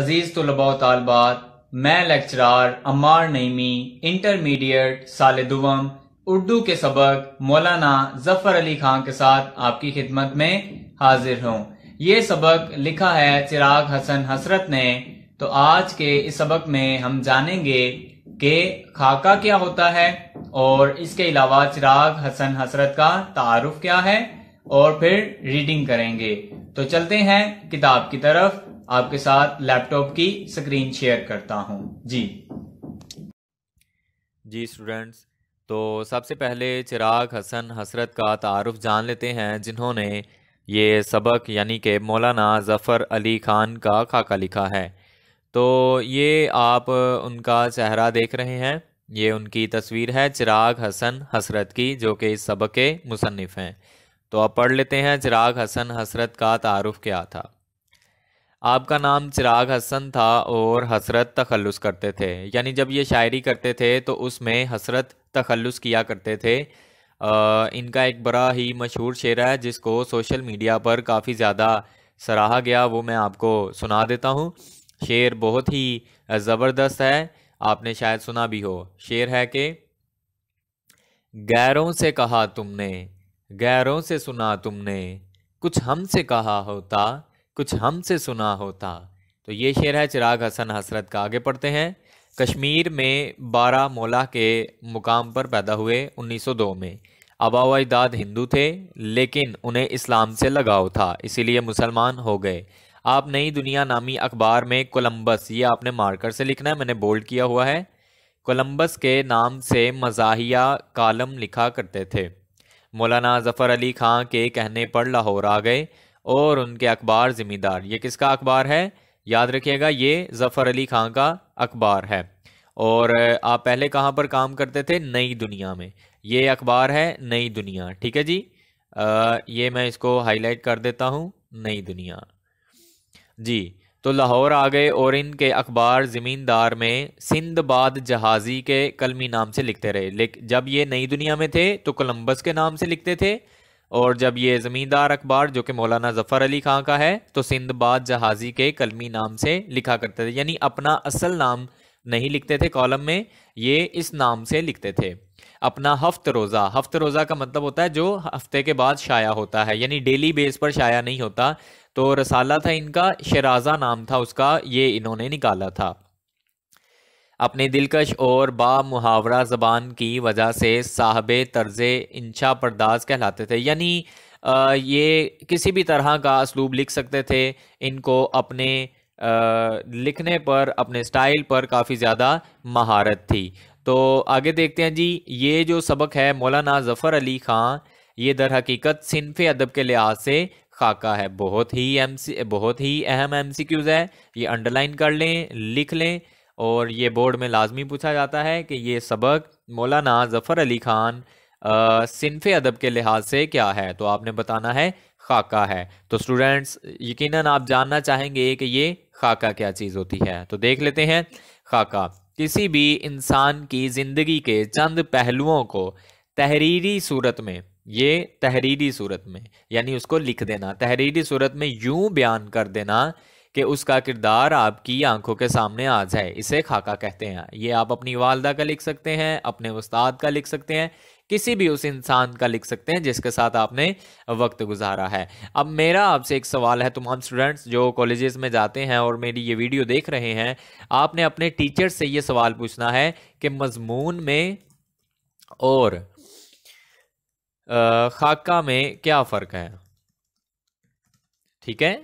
अजीज तलबा तलबात मैं लेक्चरार अमार नईमी इंटरमीडिएट साल दुवम उर्दू के सबक मौलाना जफर अली खान के साथ आपकी खिदमत में हाजिर हूँ ये सबक लिखा है चिराग हसन हसरत ने तो आज के इस सबक में हम जानेंगे के खाका क्या होता है और इसके अलावा चिराग हसन हसरत का तारुफ क्या है और फिर रीडिंग करेंगे तो चलते हैं किताब की तरफ आपके साथ लैपटॉप की स्क्रीन शेयर करता हूं जी जी स्टूडेंट्स तो सबसे पहले चिराग हसन हसरत का तारफ़ जान लेते हैं जिन्होंने ये सबक यानी कि मौलाना ज़फ़र अली ख़ान का खाका लिखा है तो ये आप उनका चेहरा देख रहे हैं ये उनकी तस्वीर है चिराग हसन हसरत की जो कि इस सबक के मुसनफ़ हैं तो आप पढ़ लेते हैं चिराग हसन हसरत का तारफ़ क्या था आपका नाम चिराग हसन था और हसरत तखलुस करते थे यानी जब ये शायरी करते थे तो उसमें हसरत तखलुस किया करते थे आ, इनका एक बड़ा ही मशहूर शेर है जिसको सोशल मीडिया पर काफ़ी ज़्यादा सराहा गया वो मैं आपको सुना देता हूँ शेर बहुत ही ज़बरदस्त है आपने शायद सुना भी हो शेर है कि गैरों से कहा तुमने गैरों से सुना तुमने कुछ हमसे कहा होता कुछ हमसे सुना होता तो ये शेर है चिराग हसन हसरत का आगे पढ़ते हैं कश्मीर में मोला के मुकाम पर पैदा हुए 1902 में आबा अजदाद हिंदू थे लेकिन उन्हें इस्लाम से लगाव था इसीलिए मुसलमान हो गए आप नई दुनिया नामी अखबार में कोलंबस ये आपने मार्कर से लिखना है मैंने बोल्ड किया हुआ है कोलंबस के नाम से मजाहिया कालम लिखा करते थे मौलाना जफ़र अली खां के कहने पर लाहौर आ गए और उनके अखबार ज़िम्मेदार ये किसका अखबार है याद रखिएगा ये ज़फ़र अली खां का अखबार है और आप पहले कहाँ पर काम करते थे नई दुनिया में ये अखबार है नई दुनिया ठीक है जी आ, ये मैं इसको हाईलाइट कर देता हूँ नई दुनिया जी तो लाहौर आ गए और इनके अखबार ज़मींदार में सिंधबाद जहाज़ी के कलमी नाम से लिखते रहे लेकिन जब ये नई दुनिया में थे तो कोलम्बस के नाम से लिखते थे और जब ये ज़मींदार अखबार जो कि मौलाना ज़फ़र अली खां का है तो सिंधबाद जहाज़ी के कलमी नाम से लिखा करते थे यानी अपना असल नाम नहीं लिखते थे कॉलम में ये इस नाम से लिखते थे अपना हफ्त रोज़ा हफ्त रोज़ा का मतलब होता है जो हफ्ते के बाद शाया होता है यानी डेली बेस पर शाया नहीं होता तो रसाला था इनका शराजा नाम था उसका ये इन्होंने निकाला था अपने दिलकश और बा मुहावरा ज़बान की वजह से साहब तर्ज इंशा परदाज कहलाते थे यानी ये किसी भी तरह का इसलूब लिख सकते थे इनको अपने लिखने पर अपने स्टाइल पर काफ़ी ज़्यादा महारत थी तो आगे देखते हैं जी ये जो सबक है मौलाना ज़फ़र अली ख़ान ये दर हकीकत सिनफ अदब के लिहाज से खाका है बहुत ही एम सी बहुत ही अहम एम सी क्यूज़ है ये अंडरलाइन कर लें लिख लें और ये बोर्ड में लाजमी पूछा जाता है कि ये सबक मौलाना ज़फ़र अली खान सिनफ अदब के लिहाज से क्या है तो आपने बताना है खाका है तो स्टूडेंट्स यकीन आप जानना चाहेंगे कि ये खाका क्या चीज़ होती है तो देख लेते हैं खाका किसी भी इंसान की ज़िंदगी के चंद पहलुओं को तहरीरी सूरत में ये तहरीरी सूरत में यानी उसको लिख देना तहरीरी सूरत में यूं बयान कर देना कि उसका किरदार आपकी आंखों के सामने आ जाए इसे खाका कहते हैं ये आप अपनी वालदा का लिख सकते हैं अपने उस्ताद का लिख सकते हैं किसी भी उस इंसान का लिख सकते हैं जिसके साथ आपने वक्त गुजारा है अब मेरा आपसे एक सवाल है तमाम स्टूडेंट्स जो कॉलेजेस में जाते हैं और मेरी ये वीडियो देख रहे हैं आपने अपने टीचर से ये सवाल पूछना है कि मजमून में और खाका में क्या फ़र्क है ठीक है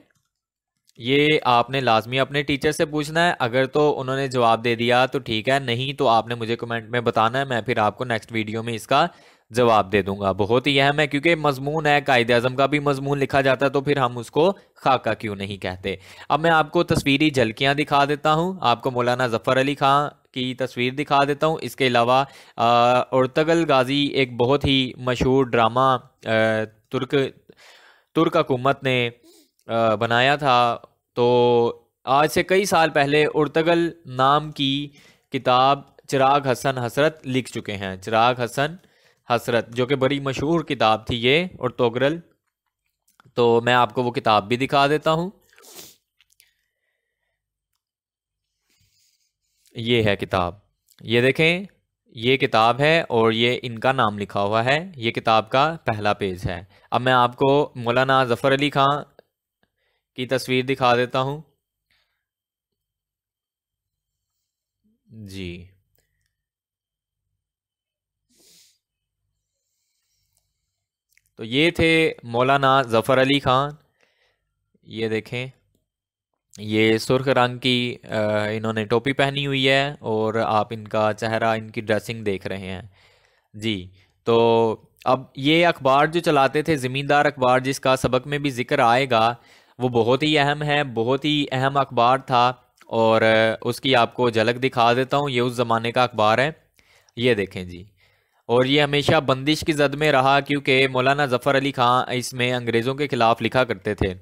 ये आपने लाजमी अपने टीचर से पूछना है अगर तो उन्होंने जवाब दे दिया तो ठीक है नहीं तो आपने मुझे कमेंट में बताना है मैं फिर आपको नेक्स्ट वीडियो में इसका जवाब दे दूंगा बहुत ही अहम है क्योंकि मजमून है कायद अजम का भी मजमून लिखा जाता है तो फिर हम उसको खाका क्यों नहीं कहते अब मैं आपको तस्वीरी झलकियाँ दिखा देता हूँ आपको मौलाना जफ़र अली खां की तस्वीर दिखा देता हूँ इसके अलावा औरतगल गाजी एक बहुत ही मशहूर ड्रामा तुर्क तुर्क हुकूमत ने बनाया था तो आज से कई साल पहले उर्तगल नाम की किताब चिराग हसन हसरत लिख चुके हैं चिराग हसन हसरत जो कि बड़ी मशहूर किताब थी ये और तोगरल तो मैं आपको वो किताब भी दिखा देता हूँ ये है किताब ये देखें ये किताब है और ये इनका नाम लिखा हुआ है ये किताब का पहला पेज है अब मैं आपको मौलाना ज़फ़र अली खां की तस्वीर दिखा देता हूँ जी तो ये थे मौलाना ज़फ़र अली ख़ान ये देखें ये सुर्ख रंग की इन्होंने टोपी पहनी हुई है और आप इनका चेहरा इनकी ड्रेसिंग देख रहे हैं जी तो अब ये अखबार जो चलाते थे ज़मींदार अखबार जिसका सबक में भी ज़िक्र आएगा वो बहुत ही अहम है बहुत ही अहम अखबार था और उसकी आपको झलक दिखा देता हूँ ये उस ज़माने का अखबार है ये देखें जी और ये हमेशा बंदिश की जद में रहा क्योंकि मौलाना ज़फ़र अली खां इसमें अंग्रेज़ों के ख़िलाफ़ लिखा करते थे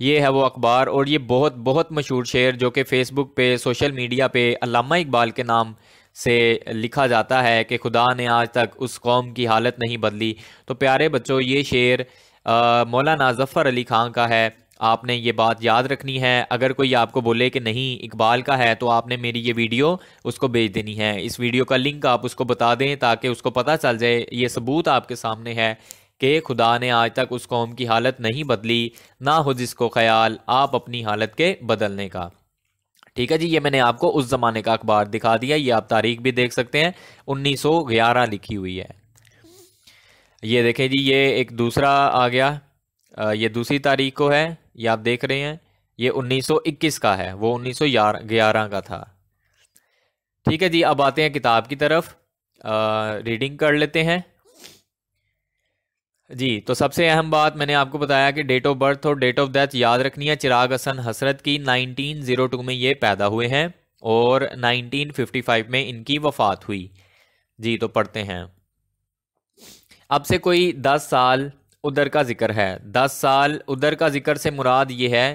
ये है वो अखबार और ये बहुत बहुत मशहूर शेर जो कि फ़ेसबुक पे सोशल मीडिया पे अलामा इकबाल के नाम से लिखा जाता है कि खुदा ने आज तक उस कौम की हालत नहीं बदली तो प्यारे बच्चों ये शेर मौलाना ज़फ़र अली खां का है आपने ये बात याद रखनी है अगर कोई आपको बोले कि नहीं इकबाल का है तो आपने मेरी ये वीडियो उसको भेज देनी है इस वीडियो का लिंक आप उसको बता दें ताकि उसको पता चल जाए ये सबूत आपके सामने है कि खुदा ने आज तक उस कौम की हालत नहीं बदली ना हो जिसको ख्याल आप अपनी हालत के बदलने का ठीक है जी ये मैंने आपको उस ज़माने का अखबार दिखा दिया ये आप तारीख भी देख सकते हैं 1911 लिखी हुई है ये देखें जी ये एक दूसरा आ गया ये दूसरी तारीख को है ये आप देख रहे हैं ये 1921 का है वो 1911 का था ठीक है जी अब आते हैं किताब की तरफ आ, रीडिंग कर लेते हैं जी तो सबसे अहम बात मैंने आपको बताया कि डेट ऑफ बर्थ और डेट ऑफ डेथ याद रखनी है चिराग हसन हसरत की 1902 में ये पैदा हुए हैं और 1955 में इनकी वफात हुई जी तो पढ़ते हैं अब से कोई 10 साल उधर का जिक्र है दस साल उधर का जिक्र से मुराद ये है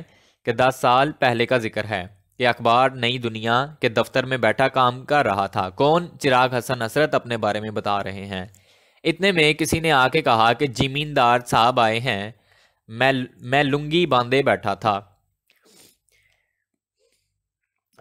कि दस साल पहले का जिक्र है कि अखबार नई दुनिया के दफ्तर में बैठा काम कर रहा था कौन चिराग हसन हसरत अपने बारे में बता रहे हैं इतने में किसी ने आके कहा कि जमींदार साहब आए हैं मैं मैं लुंगी बांधे बैठा था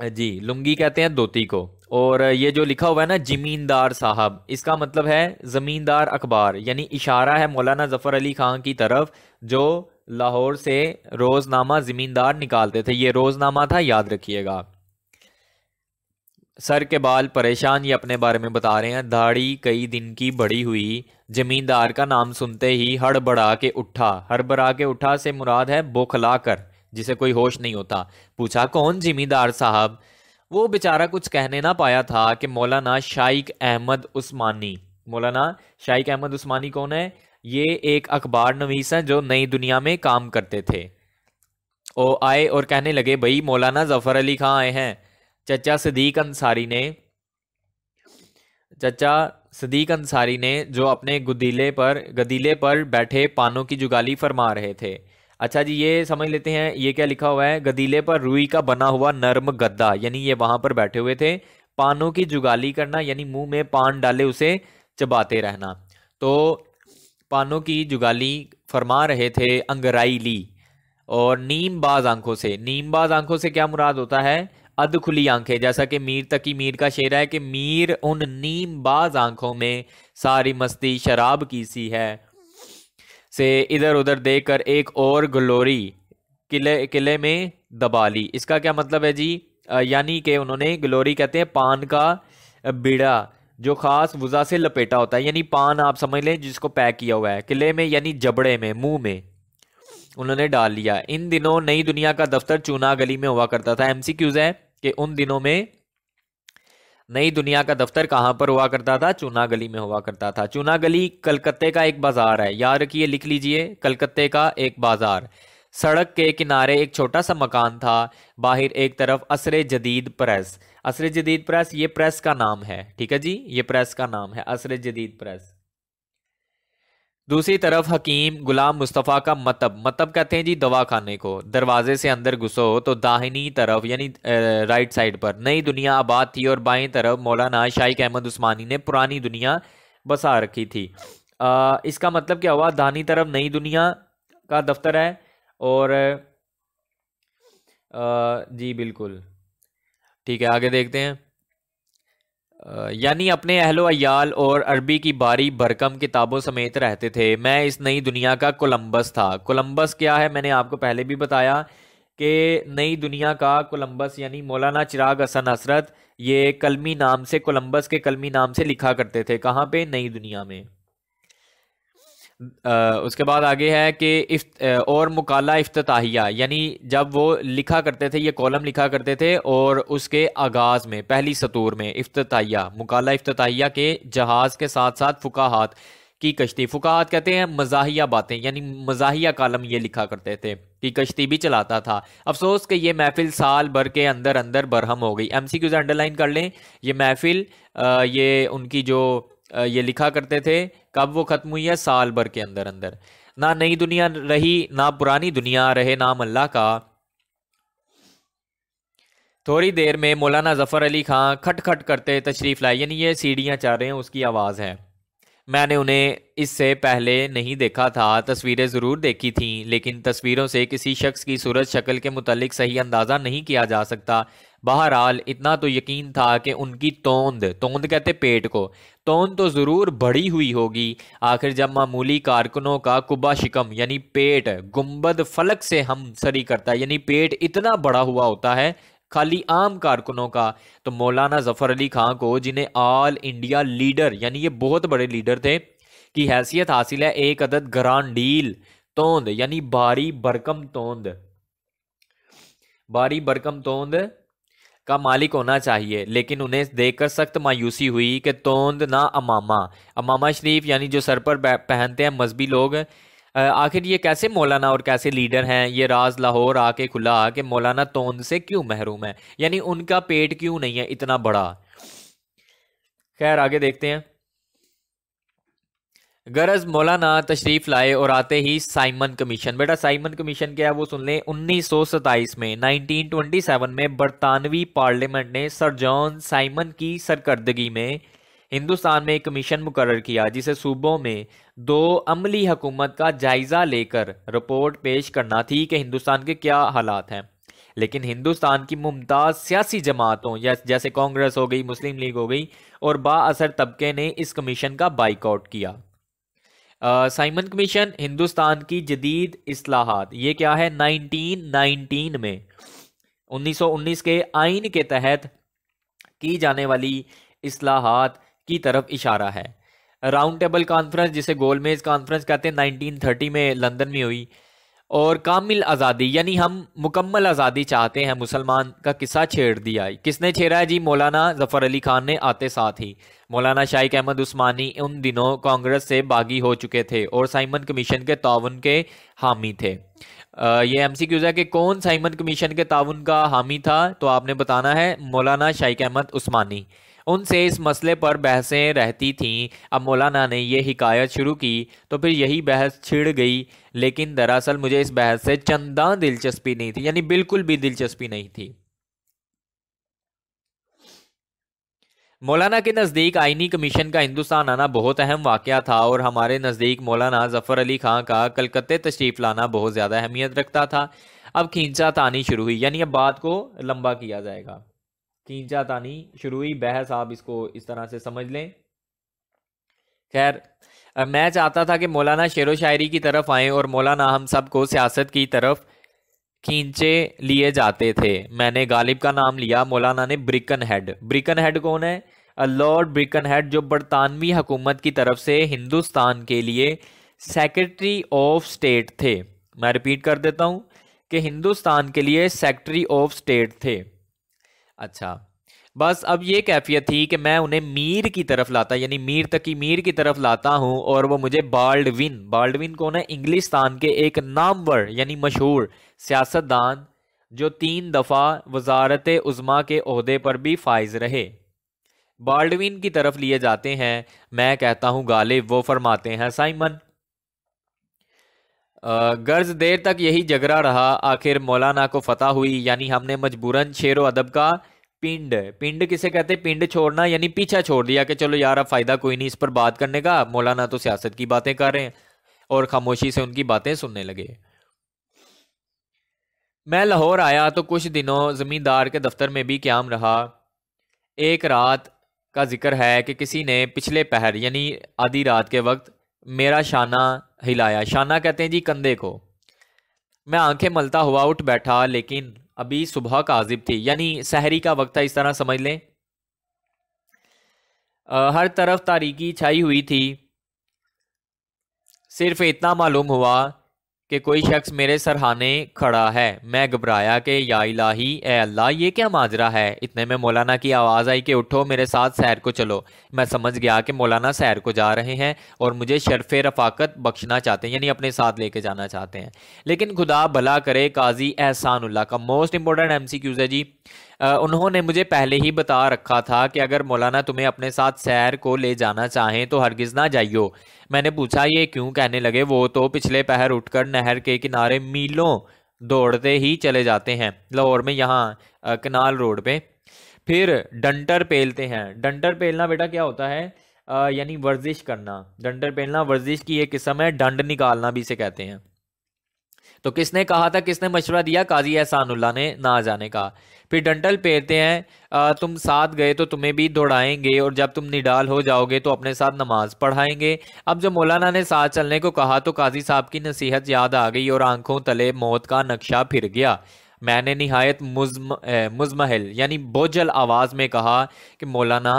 जी लुंगी कहते हैं धोती को और ये जो लिखा हुआ है ना जमींदार साहब इसका मतलब है जमींदार अखबार यानी इशारा है मौलाना जफर अली खान की तरफ जो लाहौर से रोजनामा जमींदार निकालते थे ये रोजनामा था याद रखिएगा सर के बाल परेशान ये अपने बारे में बता रहे हैं दाढ़ी कई दिन की बड़ी हुई जमींदार का नाम सुनते ही हड़बड़ा के उठा हड़बड़ा के उठा से मुराद है बोखला कर जिसे कोई होश नहीं होता पूछा कौन जिमीदार साहब वो बेचारा कुछ कहने ना पाया था कि मौलाना शाइक अहमद उस्मानी मौलाना शाइक अहमद उस्मानी कौन है ये एक अखबार नवीस हैं जो नई दुनिया में काम करते थे ओ आए और कहने लगे भाई मौलाना जफर अली खां आए हैं चचा सदीक अंसारी ने चचा सदीक अंसारी ने जो अपने गुदीले पर गदीले पर बैठे पानों की जुगाली फरमा रहे थे अच्छा जी ये समझ लेते हैं ये क्या लिखा हुआ है गदीले पर रुई का बना हुआ नर्म गद्दा यानी ये वहां पर बैठे हुए थे पानों की जुगाली करना यानी मुंह में पान डाले उसे चबाते रहना तो पानों की जुगाली फरमा रहे थे अंगराई ली और बाज़ आंखों से नीमबाज आंखों से क्या मुराद होता है अध खुली आंखें जैसा कि मीर तकी मीर का शेर है कि मीर उन नीम बाज़ आंखों में सारी मस्ती शराब की सी है से इधर उधर देकर एक और ग्लोरी किले किले में दबा ली इसका क्या मतलब है जी यानी कि उन्होंने ग्लोरी कहते हैं पान का बीड़ा जो ख़ास वज़ा से लपेटा होता है यानी पान आप समझ लें जिसको पैक किया हुआ है किले में यानी जबड़े में मुंह में उन्होंने डाल लिया इन दिनों नई दुनिया का दफ्तर चूना गली में हुआ करता था एमसीक्यूज है कि उन दिनों में नई दुनिया का दफ्तर कहाँ पर हुआ करता था चूना गली में हुआ करता था चूना गली कलकत्ते का एक बाजार है याद रखिए लिख लीजिए कलकत्ते का एक बाजार सड़क के किनारे एक छोटा सा मकान था बाहर एक तरफ असरे जदीद प्रेस असरे जदीद प्रेस ये प्रेस का नाम है ठीक है जी ये प्रेस का नाम है असरे जदीद प्रेस दूसरी तरफ हकीम गुलाम मुस्तफ़ा का मतब मतब कहते हैं जी दवा खाने को दरवाजे से अंदर घुसो तो दाहिनी तरफ यानी राइट साइड पर नई दुनिया आबाद थी और बाएं तरफ मौलाना शाइक अहमद उस्मानी ने पुरानी दुनिया बसा रखी थी आ, इसका मतलब क्या हुआ दाहिनी तरफ नई दुनिया का दफ्तर है और आ, जी बिल्कुल ठीक है आगे देखते हैं यानी अपने अहलो अयाल और अरबी की बारी भरकम किताबों समेत रहते थे मैं इस नई दुनिया का कोलंबस था कोलंबस क्या है मैंने आपको पहले भी बताया कि नई दुनिया का कोलंबस यानी मौलाना चिराग हसन हसरत ये कलमी नाम से कोलंबस के कलमी नाम से लिखा करते थे कहाँ पे नई दुनिया में उसके बाद आगे है कि इफ और मुकाला अफ्ताहिया यानी जब वो लिखा करते थे ये कॉलम लिखा करते थे और उसके आगाज़ में पहली सतूर में अफ्तिया मुकाला अफ्ताहिया के जहाज़ के साथ साथ फ़ुकाहात की कश्ती फ़ुकाहात कहते हैं मजाहिया बातें यानी मजाहिया कॉलम ये लिखा करते थे कि कश्ती भी चलाता था अफसोस कि ये महफिल साल भर के अंदर अंदर बरहम हो गई एम सी अंडरलाइन कर लें ये महफिल ये उनकी जो ये लिखा करते थे कब वो ख़त्म हुई है साल भर के अंदर अंदर ना नई दुनिया रही ना पुरानी दुनिया रहे नाम अल्लाह का थोड़ी देर में मौलाना जफ़र अली खां खट खट करते तशरीफ़ लाए यानी ये सीढ़ियाँ चाह रहे हैं उसकी आवाज़ है मैंने उन्हें इससे पहले नहीं देखा था तस्वीरें ज़रूर देखी थीं लेकिन तस्वीरों से किसी शख्स की सूरत शक्ल के मुतलिक सही अंदाज़ा नहीं किया जा सकता बहरहाल इतना तो यकीन था कि उनकी तोंद तोंद कहते पेट को तोंद तो ज़रूर बढ़ी हुई होगी आखिर जब मामूली कारकुनों का कुबा शिकम यानी पेट गुम्बद फलक से हम सरी करता है यानी पेट इतना बड़ा हुआ होता है खाली आम कारकुनों का तो मौलाना जफर अली खां को जिन्हें ऑल इंडिया लीडर यानी ये बहुत बड़े लीडर थे की हैसियत हासिल है एक अदद ग्रांडील तोंद यानी बारी बरकम तोंद बारी बरकम तोंद का मालिक होना चाहिए लेकिन उन्हें देखकर सख्त मायूसी हुई कि तोंद ना अमामा अमामा शरीफ यानी जो सर पर पहनते हैं मजहबी लोग आखिर ये कैसे मौलाना और कैसे लीडर हैं ये राज लाहौर आके खुला आके मौलाना तोंद से क्यों महरूम है यानी उनका पेट क्यों नहीं है इतना बड़ा खैर आगे देखते हैं गरज मौलाना तशरीफ लाए और आते ही साइमन कमीशन बेटा साइमन कमीशन क्या है वो सुन लें उन्नीस में 1927 में बरतानवी पार्लियामेंट ने सर जॉन साइमन की सरकर्दगी में हिंदुस्तान में एक कमीशन मुकर किया जिसे सूबों में दो अमली हुकूमत का जायज़ा लेकर रिपोर्ट पेश करना थी कि हिंदुस्तान के क्या हालात हैं लेकिन हिंदुस्तान की मुमताज़ सियासी जमातों या जैसे कांग्रेस हो गई मुस्लिम लीग हो गई और बासर तबके ने इस कमीशन का बाइकआउट किया साइमन कमीशन हिंदुस्तान की जदीद असलाहत ये क्या है 1919 में 1919 के आइन के तहत की जाने वाली असलाहत की तरफ इशारा है राउंड टेबल कॉन्फ्रेंस जिसे गोलमेज कॉन्फ्रेंस कहते हैं 1930 में लंदन में हुई और कामिल आज़ादी यानी हम मुकम्मल आज़ादी चाहते हैं मुसलमान का किस्सा छेड़ दिया किसने छेड़ा है जी मौलाना ज़फ़र अली खान ने आते साथ ही मौलाना शाइक अहमद उस्मानी उन दिनों कांग्रेस से बागी हो चुके थे और साइमन कमीशन के ताउन के हामी थे आ, ये एम सी क्यूज़ है कि कौन साइमन कमीशन के ताउन का हामी था तो आपने बताना है मौलाना शाइक अहमद उस्मानी उनसे इस मसले पर बहसें रहती थीं अब मौलाना ने यह हिकायत शुरू की तो फिर यही बहस छिड़ गई लेकिन दरअसल मुझे इस बहस से चंदा दिलचस्पी नहीं थी यानी बिल्कुल भी दिलचस्पी नहीं थी मौलाना के नज़दीक आइनी कमीशन का हिंदुस्तान आना बहुत अहम वाक़ था और हमारे नज़दीक मौलाना ज़फ़र अली खां का कलकत्ते तशरीफ़ लाना बहुत ज़्यादा अहमियत रखता था अब खींचा तानी शुरू हुई यानी अब बात को लंबा किया जाएगा खींचा तानी शुरू ही बहस आप इसको इस तरह से समझ लें खैर मैं चाहता था कि मौलाना शेर व शायरी की तरफ आए और मौलाना हम सब को सियासत की तरफ खींचे लिए जाते थे मैंने गालिब का नाम लिया मौलाना ने ब्रिकन हेड ब्रिकन हेड कौन है लॉर्ड ब्रिकन हेड जो बरतानवी हुकूमत की तरफ से हिंदुस्तान के लिए सेक्रेटरी ऑफ स्टेट थे मैं रिपीट कर देता हूँ कि हिंदुस्तान के लिए सेक्रेटरी ऑफ स्टेट थे अच्छा बस अब ये कैफियत थी कि मैं उन्हें मीर की तरफ लाता यानी मीर तकी मीर की तरफ लाता हूँ और वो मुझे बाल्डविन बाल्डविन को है इंग्लिस्तान के एक नामवर यानी मशहूर सियासतदान जो तीन दफ़ा वजारत उज़मा के अहदे पर भी फाइज रहे बाल्डविन की तरफ लिए जाते हैं मैं कहता हूँ गालिब वो फरमाते हैं साइमन गर्ज देर तक यही झगड़ा रहा आखिर मौलाना को फतह हुई यानी हमने मजबूरन शेर अदब का पिंड पिंड किसे कहते पिंड छोड़ना यानी पीछा छोड़ दिया कि चलो यार अब फ़ायदा कोई नहीं इस पर बात करने का मौलाना तो सियासत की बातें कर रहे हैं और खामोशी से उनकी बातें सुनने लगे मैं लाहौर आया तो कुछ दिनों ज़मींदार के दफ्तर में भी क्याम रहा एक रात का जिक्र है कि किसी ने पिछले पहर यानी आधी रात के वक्त मेरा शाना हिलाया शाना कहते हैं जी कंधे को मैं आंखें मलता हुआ उठ बैठा लेकिन अभी सुबह का आजिब थी यानी सहरी का वक्त था इस तरह समझ लें आ, हर तरफ तारीकी छाई हुई थी सिर्फ इतना मालूम हुआ कि कोई शख्स मेरे सरहाने खड़ा है मैं घबराया कि या इलाही ए अल्लाह ये क्या माजरा है इतने में मौलाना की आवाज़ आई कि उठो मेरे साथ सैर को चलो मैं समझ गया कि मौलाना सैर को जा रहे हैं और मुझे शरफ़ रफाकत बख्शना चाहते हैं यानी अपने साथ लेके जाना चाहते हैं लेकिन खुदा भला करे काजी एहसानुल्ला का मोस्ट इंपॉर्टेंट एम है जी उन्होंने मुझे पहले ही बता रखा था कि अगर मौलाना तुम्हें अपने साथ सैर को ले जाना चाहें तो हरगिज़ ना जाइयो मैंने पूछा ये क्यों कहने लगे वो तो पिछले पहर उठकर नहर के किनारे मीलों दौड़ते ही चले जाते हैं लाहौर में यहाँ कनाल रोड पे फिर डंटर पेलते हैं डंटर पेलना बेटा क्या होता है यानी वर्जिश करना डंटर पेलना वर्जिश की एक किस्म है डंड निकालना भी इसे कहते हैं तो किसने कहा था किसने मशवरा दिया काजी एहसानुल्ला ने ना जाने का फिर डंटल पेरते हैं तुम साथ गए तो तुम्हें भी दौड़ाएंगे और जब तुम निडाल हो जाओगे तो अपने साथ नमाज पढ़ाएंगे अब जब मौलाना ने साथ चलने को कहा तो काजी साहब की नसीहत याद आ गई और आंखों तले मौत का नक्शा फिर गया मैंने नहायत मुजम मुजमहल यानी बोझल आवाज़ में कहा कि मौलाना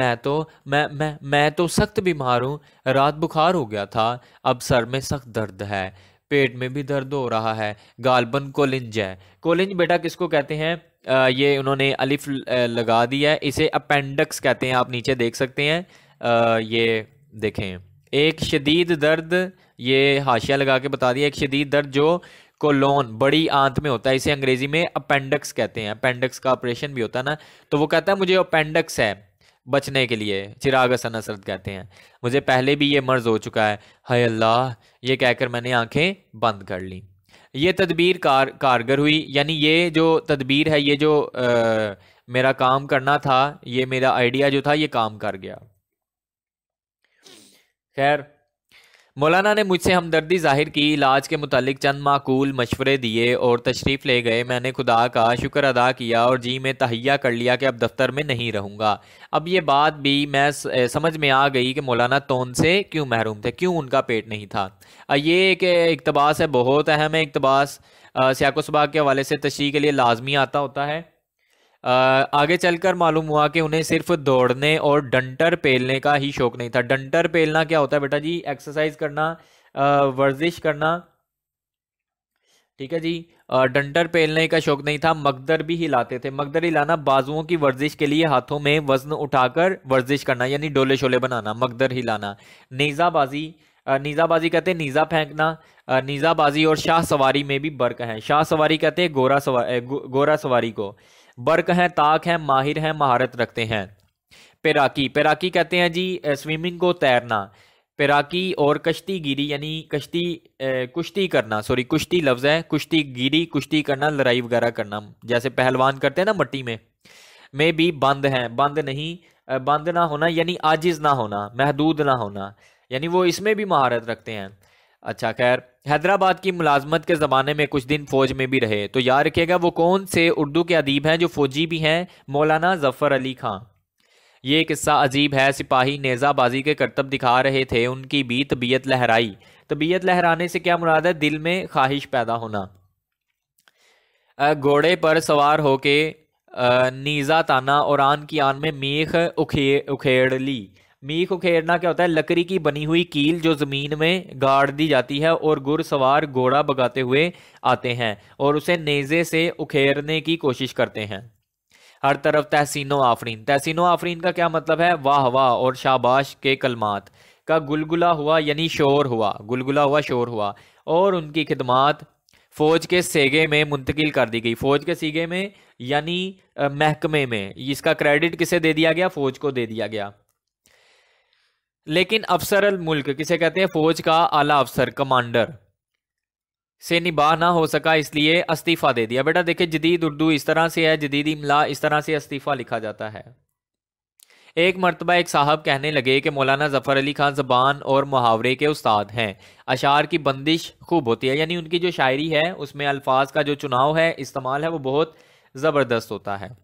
मैं तो मैं मैं मैं तो सख्त बीमार हूँ रात बुखार हो गया था अब सर में सख्त दर्द है पेट में भी दर्द हो रहा है गालबन कोलिंज है कोलिंज बेटा किसको कहते हैं ये उन्होंने अलिफ लगा दिया है इसे अपेंडिक्स कहते हैं आप नीचे देख सकते हैं ये देखें एक शदीद दर्द ये हाशिया लगा के बता दिया एक शदीद दर्द जो कोलोन बड़ी आंत में होता है इसे अंग्रेजी में अपेंडिक्स कहते हैं अपेंडिक्स का ऑपरेशन भी होता है ना तो वो कहता है मुझे अपेंडिक्स है बचने के लिए चिराग सन असरत कहते हैं मुझे पहले भी ये मर्ज हो चुका है हाय अल्लाह ये कहकर मैंने आंखें बंद कर ली ये तदबीर कार कारगर हुई यानी ये जो तदबीर है ये जो आ, मेरा काम करना था ये मेरा आइडिया जो था ये काम कर गया खैर मौलाना ने मुझसे हमदर्दी जाहिर की इलाज के मुतालिक चंद माकूल मशवरे दिए और तशरीफ़ ले गए मैंने खुदा का शुक्र अदा किया और जी में तहिया कर लिया कि अब दफ्तर में नहीं रहूँगा अब ये बात भी मैं समझ में आ गई कि मौलाना तोन से क्यों महरूम थे क्यों उनका पेट नहीं था ये एक इकतबास है बहुत अहम है इकतबास सियाको के हवाले से तशरी के लिए लाजमी आता होता है आगे चलकर मालूम हुआ कि उन्हें सिर्फ दौड़ने और डंटर पेलने का ही शौक नहीं था डंटर पेलना क्या होता है बेटा जी एक्सरसाइज करना वर्जिश करना ठीक है जी डंटर पेलने का शौक नहीं था मकदर भी हिलाते थे मकदर हिलाना बाजुओं की वर्जिश के लिए हाथों में वजन उठाकर वर्जिश करना यानी डोले शोले बनाना मकदर हिलाना नेज़ाबाजी नीज़ाबाजी कहते हैं नीज़ा फेंकना नीज़ाबाजी और शाह सवारी में भी बर्क है शाह सवारी कहते हैं गोरा सवार गो, गोरा सवारी को बर्क हैं ताक हैं माहिर हैं महारत रखते हैं पैराकी पैराकी कहते हैं जी स्विमिंग को तैरना पैराकी और कश्ती गिरी यानी कश्ती कुश्ती करना सॉरी कुश्ती लफ्ज़ है कुश्ती गिरी कुश्ती करना लड़ाई वगैरह करना जैसे पहलवान करते हैं ना मट्टी में में भी बंद हैं बंद नहीं बंद ना होना यानी आजिज़ ना होना महदूद ना होना यानी वो इसमें भी महारत रखते हैं अच्छा खैर हैदराबाद की मुलाजमत के ज़माने में कुछ दिन फ़ौज में भी रहे तो याद रखिएगा वो कौन से उर्दू के अदीब हैं जो फ़ौजी भी हैं मौलाना ज़फ़र अली खां ये किस्सा अजीब है सिपाही नेज़ाबाजी के करतब दिखा रहे थे उनकी भी तबीयत लहराई तबीयत लहराने से क्या मुराद है दिल में ख्वाहिश पैदा होना घोड़े पर सवार होके नीज़ा ताना और आन की आन में मीख उखे उखेड़ ली मीख उखेरना क्या होता है लकड़ी की बनी हुई कील जो जमीन में गाड़ दी जाती है और गुड़सवार घोड़ा भगाते हुए आते हैं और उसे नेजे से उखेरने की कोशिश करते हैं हर तरफ तहसीनो आफरीन तहसीनो आफरीन का क्या मतलब है वाह वाह और शाबाश के कलमात का गुलगुला हुआ यानी शोर हुआ गुलगुला हुआ शोर हुआ और उनकी खिदमात फौज के सेगे में मुंतकिल कर दी गई फौज के सीगे में यानी महकमे में इसका क्रेडिट किसे दे दिया गया फौज को दे दिया गया लेकिन अफसर मुल्क किसे कहते हैं फौज का आला अफसर कमांडर से निभा ना हो सका इसलिए इस्तीफ़ा दे दिया बेटा देखिए जदीद उर्दू इस तरह से है जदीद इमला इस तरह से इस्तीफ़ा लिखा जाता है एक मरतबा एक साहब कहने लगे कि मौलाना जफ़र अली खान जबान और मुहावरे के उस्ताद हैं अशार की बंदिश खूब होती है यानी उनकी जो शायरी है उसमें अल्फाज का जो चुनाव है इस्तेमाल है वो बहुत ज़बरदस्त होता है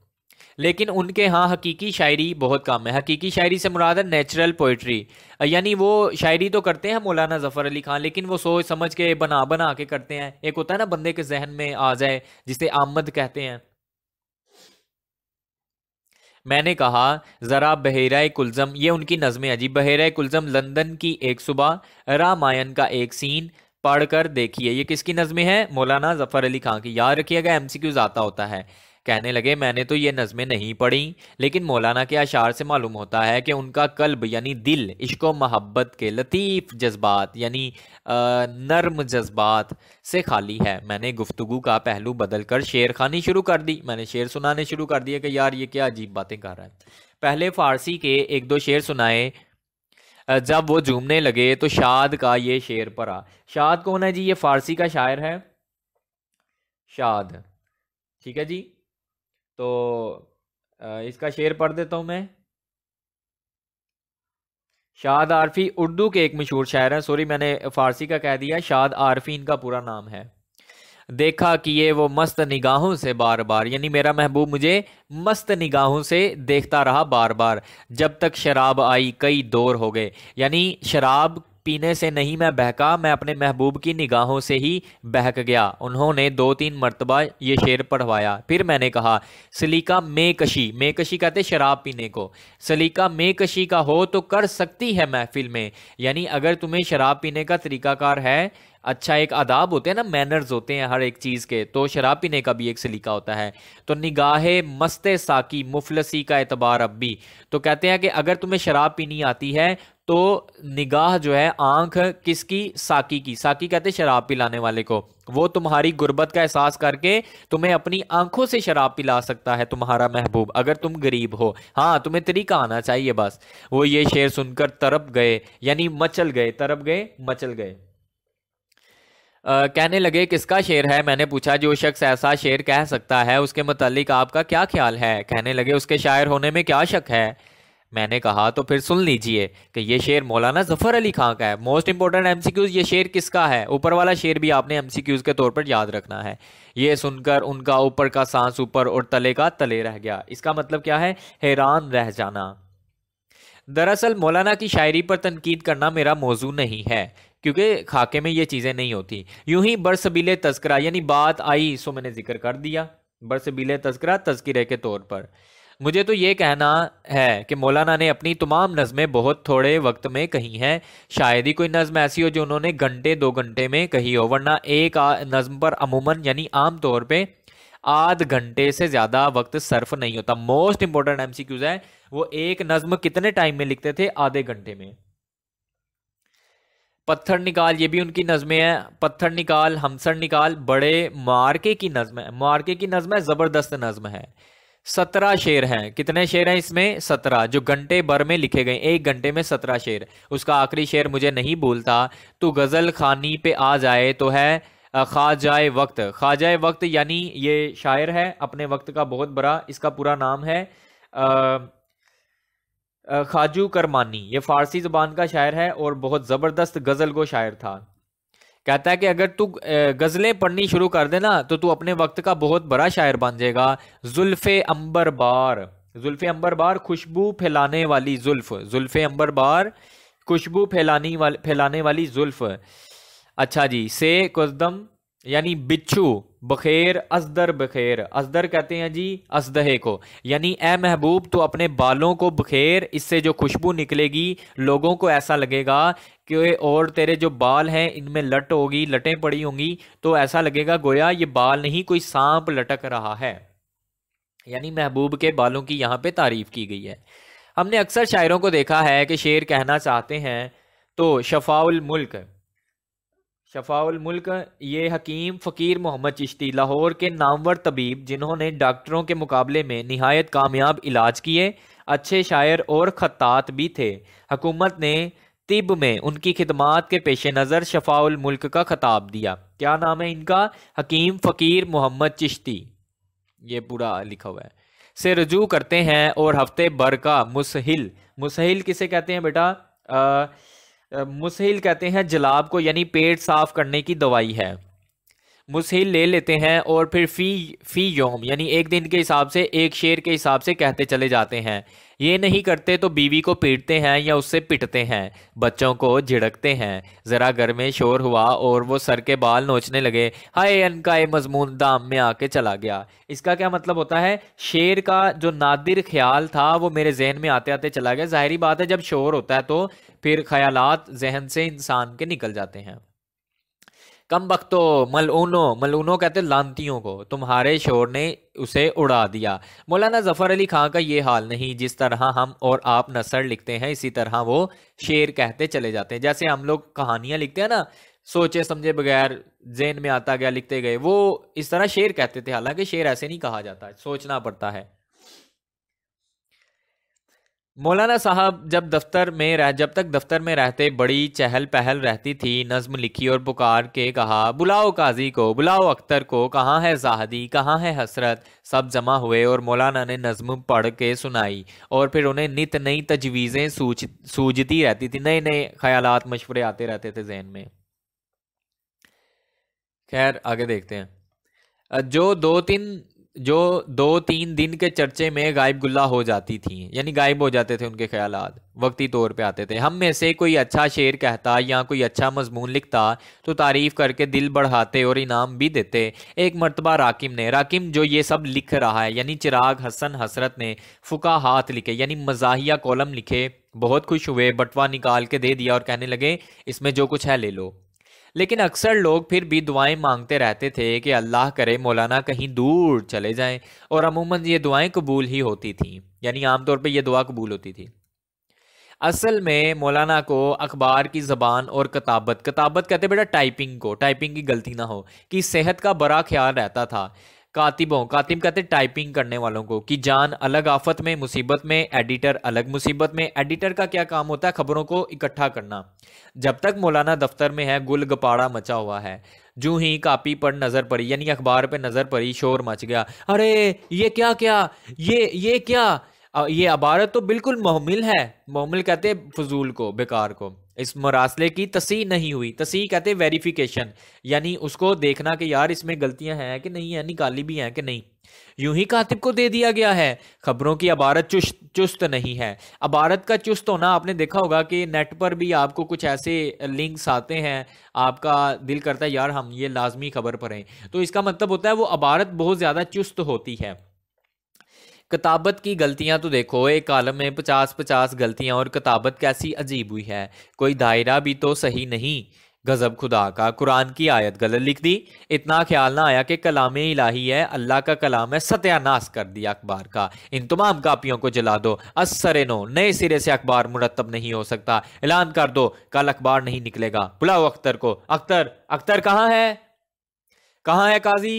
लेकिन उनके यहाँ हकीकी शायरी बहुत कम है हकीकी शायरी से मुराद है नेचुरल पोइट्री यानी वो शायरी तो करते हैं मौलाना ज़फ़र अली खान लेकिन वो सोच समझ के बना बना के करते हैं एक होता है ना बंदे के जहन में आ जाए जिसे आमद कहते हैं मैंने कहा ज़रा बहेरा कुलज़म ये उनकी नज़में है जी बहेरा कुलज़म लंदन की एक सुबह रामायण का एक सीन पढ़कर देखिए ये किसकी नज़में हैं मौलाना ज़फ़र अली खां की याद रखिएगा एम सी आता होता है कहने लगे मैंने तो ये नज़में नहीं पढ़ी लेकिन मौलाना के अशार से मालूम होता है कि उनका कल्ब यानी दिल इश्को मोहब्बत के लतीफ़ जज्बात यानी नर्म जज्बात से खाली है मैंने गुफ्तु का पहलू बदल कर शेर खानी शुरू कर दी मैंने शेर सुनाने शुरू कर दिया कि यार ये क्या अजीब बातें कर रहा है पहले फ़ारसी के एक दो शेर सुनाए जब वो झूमने लगे तो शाद का ये शेर पड़ा शाद कौन है जी ये फ़ारसी का शायर है शाद ठीक है जी तो इसका शेर पढ़ देता हूँ मैं शाद आरफी उर्दू के एक मशहूर शायर हैं सॉरी मैंने फ़ारसी का कह दिया शाद आरफी इनका पूरा नाम है देखा कि ये वो मस्त निगाहों से बार बार यानी मेरा महबूब मुझे मस्त निगाहों से देखता रहा बार बार जब तक शराब आई कई दौर हो गए यानी शराब पीने से नहीं मैं बहका मैं अपने महबूब की निगाहों से ही बहक गया उन्होंने दो तीन मरतबा ये शेर पढ़वाया फिर मैंने कहा सलीका मेकशी मेकशी कहते शराब पीने को सलीका मेकशी का हो तो कर सकती है महफिल में यानी अगर तुम्हें शराब पीने का तरीकाकार है अच्छा एक आदाब होते हैं ना मैनर्स होते हैं हर एक चीज़ के तो शराब पीने का भी एक सलीका होता है तो निगाह मस्ते साकी मुफलसी का एतबार अब भी तो कहते हैं कि अगर तुम्हें शराब पीनी आती है तो निगाह जो है आंख किसकी साकी की साकी कहते शराब पिलाने वाले को वो तुम्हारी गुर्बत का एहसास करके तुम्हें अपनी आंखों से शराब पिला सकता है तुम्हारा महबूब अगर तुम गरीब हो हाँ तुम्हें तरीका आना चाहिए बस वो ये शेर सुनकर तरप गए यानी मचल गए तरप गए मचल गए Uh, कहने लगे किसका शेर है मैंने पूछा जो शख्स ऐसा शेर कह सकता है उसके मतलब आपका क्या ख्याल है कहने लगे उसके शायर होने में क्या शक है मैंने कहा तो फिर सुन लीजिए कि ये शेर मौलाना जफर अली खां का है मोस्ट इंपॉर्टेंट एमसीक्यूज ये शेर किसका है ऊपर वाला शेर भी आपने एमसीक्यूज के तौर पर याद रखना है ये सुनकर उनका ऊपर का सांस ऊपर और तले का तले रह गया इसका मतलब क्या है हैरान रह जाना दरअसल मौलाना की शायरी पर तनकीद करना मेरा मौजू नहीं है क्योंकि खाके में ये चीज़ें नहीं होती यूं ही बरसबीले तस्करा यानी बात आई सो मैंने जिक्र कर दिया बरसबीले तस्करा तस्करे के तौर पर मुझे तो ये कहना है कि मौलाना ने अपनी तमाम नज़में बहुत थोड़े वक्त में कही हैं शायद ही कोई नज़म ऐसी हो जो उन्होंने घंटे दो घंटे में कही हो वरना एक नज़म पर अमूमन यानी आम तौर पे आध घंटे से ज़्यादा वक्त सर्फ नहीं होता most important M C Qs है वो एक नज़म कितने टाइम में लिखते थे आधे घंटे में पत्थर निकाल ये भी उनकी नज़में हैं पत्थर निकाल हमसर निकाल बड़े मार्के की नज़म है मार्के की नज़म है ज़बरदस्त नज़म है सत्रह शेर हैं कितने शेर हैं इसमें सत्रह जो घंटे भर में लिखे गए एक घंटे में सत्रह शेर उसका आखिरी शेर मुझे नहीं बोलता तो गज़ल खानी पे आ जाए तो है खाजाए वक्त जाए वक्त यानी ये शायर है अपने वक्त का बहुत बड़ा इसका पूरा नाम है खाजू करमानी ये फ़ारसी ज़बान का शायर है और बहुत ज़बरदस्त गज़ल को शायर था कहता है कि अगर तू गज़लें पढ़नी शुरू कर देना तो तू अपने वक्त का बहुत बड़ा शायर बन जाएगा जुल्फ़े अंबर बार जुल्फ़े अंबर बार खुशबू फैलाने वाली जुल्फ़ जुल्फ़े अंबर बार खुशबू फैलानी वाली फैलाने वाली जुल्फ़ अच्छा जी से कुदम यानी बिच्छू बखेर असदर बखेर असदर कहते हैं जी असदहे को यानी ए महबूब तो अपने बालों को बखेर इससे जो खुशबू निकलेगी लोगों को ऐसा लगेगा कि और तेरे जो बाल हैं इनमें लट होगी लटें पड़ी होंगी तो ऐसा लगेगा गोया ये बाल नहीं कोई सांप लटक रहा है यानी महबूब के बालों की यहाँ पे तारीफ की गई है हमने अक्सर शायरों को देखा है कि शेर कहना चाहते हैं तो शफाउल मुल्क शफाउल मुल्क ये हकीम फ़कीर मोहम्मद चिश्ती लाहौर के नामवर तबीब जिन्होंने डॉक्टरों के मुकाबले में नहायत कामयाब इलाज किए अच्छे शायर और ख़त्तात भी थे हकूमत ने तिब में उनकी खिदमात के पेश नज़र शफाउल मुल्क का खताब दिया क्या नाम है इनका हकीम फ़कीर मोहम्मद चिश्ती ये पूरा लिखा हुआ है से रजू करते हैं और हफ्ते भर का मुसहिल मुसहिल किसे कहते हैं बेटा आ, मुसहिल कहते हैं जलाब को यानी पेट साफ करने की दवाई है मुसहिल ले लेते हैं और फिर फ़ी फ़ी योम यानी एक दिन के हिसाब से एक शेर के हिसाब से कहते चले जाते हैं ये नहीं करते तो बीवी को पीटते हैं या उससे पिटते हैं बच्चों को झिड़कते हैं ज़रा घर में शोर हुआ और वो सर के बाल नोचने लगे हाय इनका ये मजमून दाम में आके चला गया इसका क्या मतलब होता है शेर का जो नादिर ख्याल था वो मेरे जहन में आते आते चला गया जाहिर बात है जब शोर होता है तो फिर ख्याल जहन से इंसान के निकल जाते हैं कम वक्तो मलूनो मलूनो कहते लानतियों को तुम्हारे शोर ने उसे उड़ा दिया मौलाना जफ़र अली खां का ये हाल नहीं जिस तरह हम और आप नसर लिखते हैं इसी तरह वो शेर कहते चले जाते हैं जैसे हम लोग कहानियाँ लिखते हैं ना सोचे समझे बगैर जेन में आता गया लिखते गए वो इस तरह शेर कहते थे हालांकि शेर ऐसे नहीं कहा जाता सोचना पड़ता है मौलाना साहब जब दफ्तर में रह जब तक दफ्तर में रहते बड़ी चहल पहल रहती थी नज्म लिखी और पुकार के कहा बुलाओ काजी को बुलाओ अख्तर को कहाँ है जाहदी कहाँ है हसरत सब जमा हुए और मौलाना ने नज्म पढ़ के सुनाई और फिर उन्हें नित नई तजवीज़ें सूझ सूझती रहती थी नए नए ख्याल मशवरे आते रहते थे जहन में खैर आगे देखते हैं जो दो तीन जो दो तीन दिन के चर्चे में गायब गुल्ला हो जाती थी यानी गायब हो जाते थे उनके ख्याल वक्ती तौर पे आते थे हम में से कोई अच्छा शेर कहता या कोई अच्छा मजमून लिखता तो तारीफ़ करके दिल बढ़ाते और इनाम भी देते एक मरतबा राकिम ने राकिम जो ये सब लिख रहा है यानी चिराग हसन हसरत ने फुका हाथ लिखे यानी मजाहिया कॉलम लिखे बहुत खुश हुए बटवा निकाल के दे दिया और कहने लगे इसमें जो कुछ है ले लो लेकिन अक्सर लोग फिर भी दुआएं मांगते रहते थे कि अल्लाह करे मौलाना कहीं दूर चले जाएं और अमूमन ये दुआएं कबूल ही होती थीं यानी आमतौर पर यह दुआ कबूल होती थी असल में मौलाना को अखबार की ज़बान और कताबत कताबत कहते बेटा टाइपिंग को टाइपिंग की गलती ना हो कि सेहत का बड़ा ख्याल रहता था कातिबों कातिब कहते टाइपिंग करने वालों को कि जान अलग आफत में मुसीबत में एडिटर अलग मुसीबत में एडिटर का क्या काम होता है खबरों को इकट्ठा करना जब तक मौलाना दफ्तर में है गुल गपाड़ा मचा हुआ है जू ही कापी पर नजर पड़ी यानी अखबार पर नजर पड़ी शोर मच गया अरे ये क्या क्या ये ये क्या ये अबारत तो बिल्कुल मोहमिल है मोहमिल कहते फजूल को बेकार को इस मरासले की तसी नहीं हुई तसी कहते वेरिफिकेशन यानी उसको देखना कि यार इसमें गलतियां हैं कि नहीं है निकाली भी हैं कि नहीं यूं ही कातिब को दे दिया गया है खबरों की अबारत चुस्त चुस्त नहीं है अबारत का चुस्त होना आपने देखा होगा कि नेट पर भी आपको कुछ ऐसे लिंक्स आते हैं आपका दिल करता है यार हम ये लाजमी खबर पढ़ें तो इसका मतलब होता है वो अबारत बहुत ज़्यादा चुस्त होती है किताबत की गलतियां तो देखो एक कालम में पचास पचास गलतियां और किताबत कैसी अजीब हुई है कोई दायरा भी तो सही नहीं गजब खुदा का कुरान की आयत गलत लिख दी इतना ख्याल ना आया कि कलाम इलाही है अल्लाह का कलाम है सत्यानाश कर दिया अखबार का इन तमाम कापियों को जला दो असर नो नए सिरे से अखबार मुरतब नहीं हो सकता ऐलान कर दो कल अखबार नहीं निकलेगा बुलाओ अख्तर को अख्तर अख्तर कहाँ है कहाँ है काजी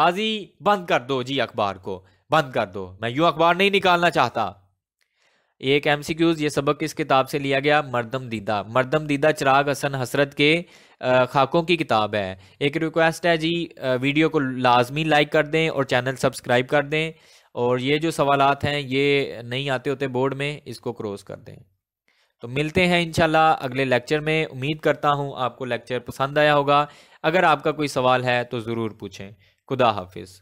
काजी बंद कर दो जी अखबार को बंद कर दो मैं यूं अखबार नहीं निकालना चाहता एक एम सी क्यूज ये सबक इस किताब से लिया गया मरदम दीदा मरदम दीदा चिराग हसन हसरत के खाकों की किताब है एक रिक्वेस्ट है जी वीडियो को लाजमी लाइक कर दें और चैनल सब्सक्राइब कर दें और ये जो सवालात हैं ये नहीं आते होते बोर्ड में इसको क्रॉस कर दें तो मिलते हैं इनशाला अगले लेक्चर में उम्मीद करता हूँ आपको लेक्चर पसंद आया होगा अगर आपका कोई सवाल है तो ज़रूर पूछें खुदा हाफिज़